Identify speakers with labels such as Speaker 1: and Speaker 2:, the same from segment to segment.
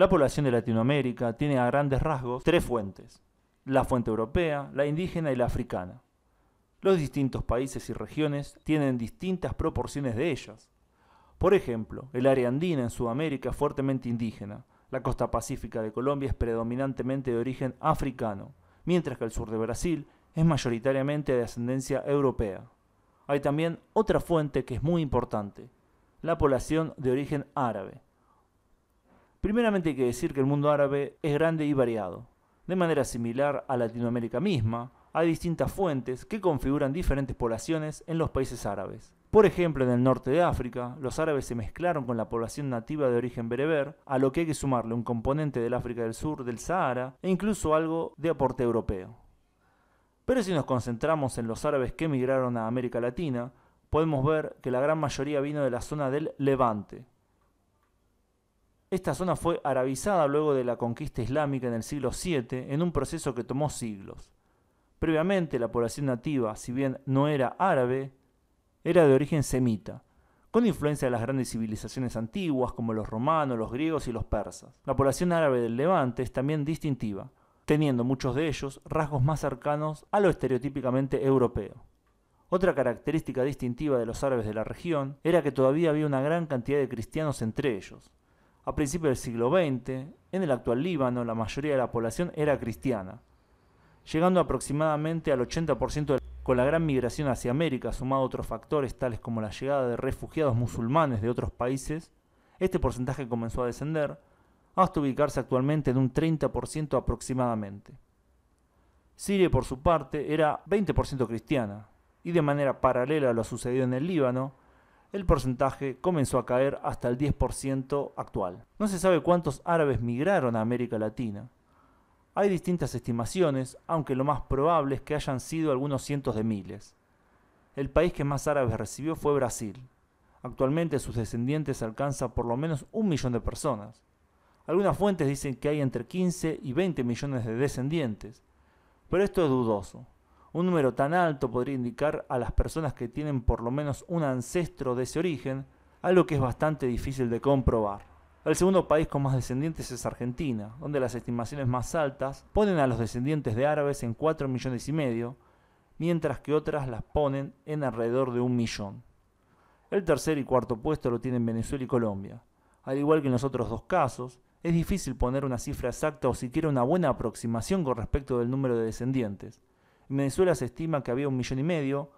Speaker 1: La población de Latinoamérica tiene a grandes rasgos tres fuentes, la fuente europea, la indígena y la africana. Los distintos países y regiones tienen distintas proporciones de ellas. Por ejemplo, el área andina en Sudamérica es fuertemente indígena, la costa pacífica de Colombia es predominantemente de origen africano, mientras que el sur de Brasil es mayoritariamente de ascendencia europea. Hay también otra fuente que es muy importante, la población de origen árabe, Primeramente hay que decir que el mundo árabe es grande y variado, de manera similar a Latinoamérica misma, hay distintas fuentes que configuran diferentes poblaciones en los países árabes. Por ejemplo, en el norte de África, los árabes se mezclaron con la población nativa de origen bereber, a lo que hay que sumarle un componente del África del Sur, del Sahara e incluso algo de aporte europeo. Pero si nos concentramos en los árabes que emigraron a América Latina, podemos ver que la gran mayoría vino de la zona del Levante, esta zona fue arabizada luego de la conquista islámica en el siglo VII en un proceso que tomó siglos. Previamente la población nativa, si bien no era árabe, era de origen semita, con influencia de las grandes civilizaciones antiguas como los romanos, los griegos y los persas. La población árabe del Levante es también distintiva, teniendo muchos de ellos rasgos más cercanos a lo estereotípicamente europeo. Otra característica distintiva de los árabes de la región era que todavía había una gran cantidad de cristianos entre ellos, a principios del siglo XX, en el actual Líbano, la mayoría de la población era cristiana, llegando aproximadamente al 80% de con la gran migración hacia América, sumado a otros factores tales como la llegada de refugiados musulmanes de otros países, este porcentaje comenzó a descender hasta ubicarse actualmente en un 30% aproximadamente. Siria, por su parte, era 20% cristiana, y de manera paralela a lo sucedido en el Líbano, el porcentaje comenzó a caer hasta el 10% actual. No se sabe cuántos árabes migraron a América Latina. Hay distintas estimaciones, aunque lo más probable es que hayan sido algunos cientos de miles. El país que más árabes recibió fue Brasil. Actualmente sus descendientes alcanzan por lo menos un millón de personas. Algunas fuentes dicen que hay entre 15 y 20 millones de descendientes, pero esto es dudoso. Un número tan alto podría indicar a las personas que tienen por lo menos un ancestro de ese origen, algo que es bastante difícil de comprobar. El segundo país con más descendientes es Argentina, donde las estimaciones más altas ponen a los descendientes de árabes en 4 millones y medio, mientras que otras las ponen en alrededor de un millón. El tercer y cuarto puesto lo tienen Venezuela y Colombia. Al igual que en los otros dos casos, es difícil poner una cifra exacta o siquiera una buena aproximación con respecto del número de descendientes, en Venezuela se estima que había un millón y medio,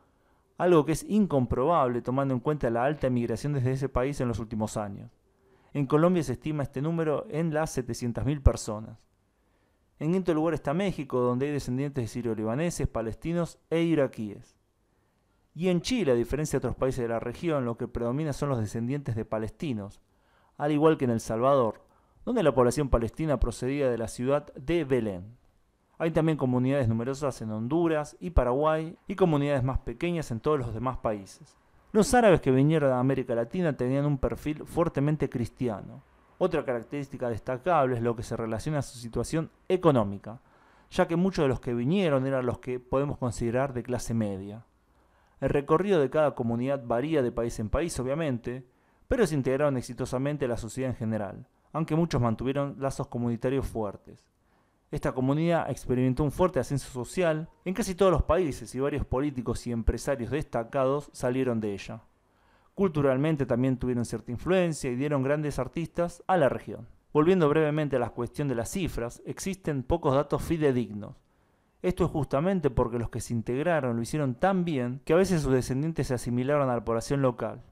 Speaker 1: algo que es incomprobable tomando en cuenta la alta emigración desde ese país en los últimos años. En Colombia se estima este número en las 700.000 personas. En quinto lugar está México, donde hay descendientes de sirio-libaneses, palestinos e iraquíes. Y en Chile, a diferencia de otros países de la región, lo que predomina son los descendientes de palestinos, al igual que en El Salvador, donde la población palestina procedía de la ciudad de Belén. Hay también comunidades numerosas en Honduras y Paraguay y comunidades más pequeñas en todos los demás países. Los árabes que vinieron a América Latina tenían un perfil fuertemente cristiano. Otra característica destacable es lo que se relaciona a su situación económica, ya que muchos de los que vinieron eran los que podemos considerar de clase media. El recorrido de cada comunidad varía de país en país, obviamente, pero se integraron exitosamente a la sociedad en general, aunque muchos mantuvieron lazos comunitarios fuertes. Esta comunidad experimentó un fuerte ascenso social en casi todos los países y varios políticos y empresarios destacados salieron de ella. Culturalmente también tuvieron cierta influencia y dieron grandes artistas a la región. Volviendo brevemente a la cuestión de las cifras, existen pocos datos fidedignos. Esto es justamente porque los que se integraron lo hicieron tan bien que a veces sus descendientes se asimilaron a la población local.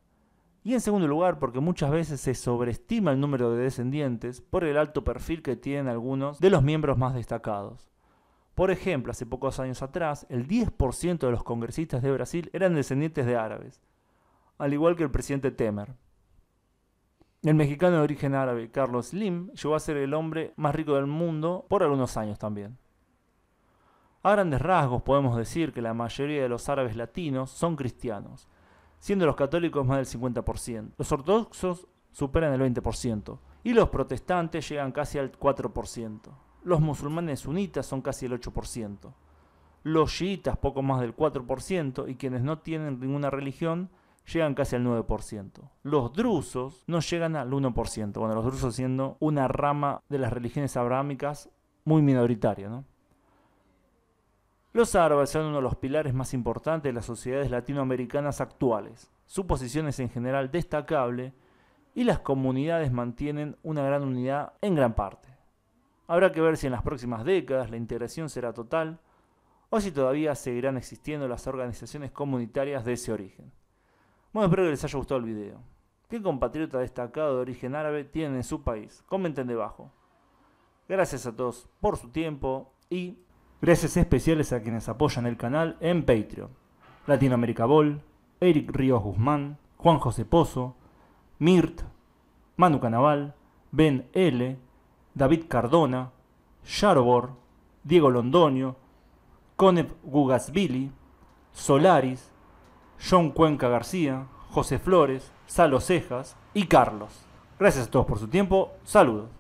Speaker 1: Y en segundo lugar, porque muchas veces se sobreestima el número de descendientes por el alto perfil que tienen algunos de los miembros más destacados. Por ejemplo, hace pocos años atrás, el 10% de los congresistas de Brasil eran descendientes de árabes, al igual que el presidente Temer. El mexicano de origen árabe Carlos Slim llegó a ser el hombre más rico del mundo por algunos años también. A grandes rasgos podemos decir que la mayoría de los árabes latinos son cristianos, siendo los católicos más del 50%. Los ortodoxos superan el 20% y los protestantes llegan casi al 4%. Los musulmanes sunitas son casi el 8%. Los chiitas poco más del 4% y quienes no tienen ninguna religión llegan casi al 9%. Los drusos no llegan al 1%, bueno, los drusos siendo una rama de las religiones abrahámicas muy minoritaria, ¿no? Los árabes son uno de los pilares más importantes de las sociedades latinoamericanas actuales. Su posición es en general destacable y las comunidades mantienen una gran unidad en gran parte. Habrá que ver si en las próximas décadas la integración será total o si todavía seguirán existiendo las organizaciones comunitarias de ese origen. Bueno, espero que les haya gustado el video. ¿Qué compatriota destacado de origen árabe tienen en su país? Comenten debajo. Gracias a todos por su tiempo y Gracias especiales a quienes apoyan el canal en Patreon. Latinoamérica Eric Ríos Guzmán, Juan José Pozo, Mirt, Manu Canaval, Ben L, David Cardona, Yarobor, Diego Londoño, Conep Gugasvili, Solaris, John Cuenca García, José Flores, Salo Cejas y Carlos. Gracias a todos por su tiempo. Saludos.